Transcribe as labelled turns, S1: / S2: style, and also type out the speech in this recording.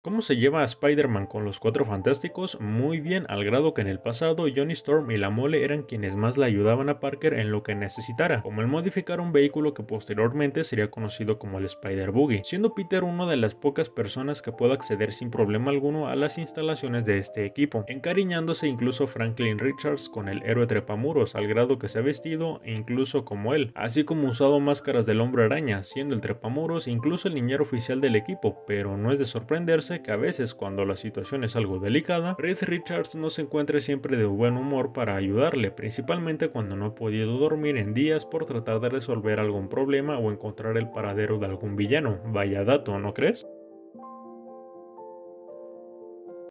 S1: ¿Cómo se lleva a Spider-Man con los cuatro fantásticos? Muy bien, al grado que en el pasado Johnny Storm y la mole eran quienes más le ayudaban a Parker en lo que necesitara, como el modificar un vehículo que posteriormente sería conocido como el Spider Buggy, siendo Peter una de las pocas personas que puede acceder sin problema alguno a las instalaciones de este equipo, encariñándose incluso Franklin Richards con el héroe trepamuros al grado que se ha vestido e incluso como él, así como usado máscaras del hombre araña, siendo el trepamuros incluso el niñero oficial del equipo, pero no es de sorprenderse que a veces cuando la situación es algo delicada, Reed Richards no se encuentra siempre de buen humor para ayudarle, principalmente cuando no ha podido dormir en días por tratar de resolver algún problema o encontrar el paradero de algún villano. Vaya dato, ¿no crees?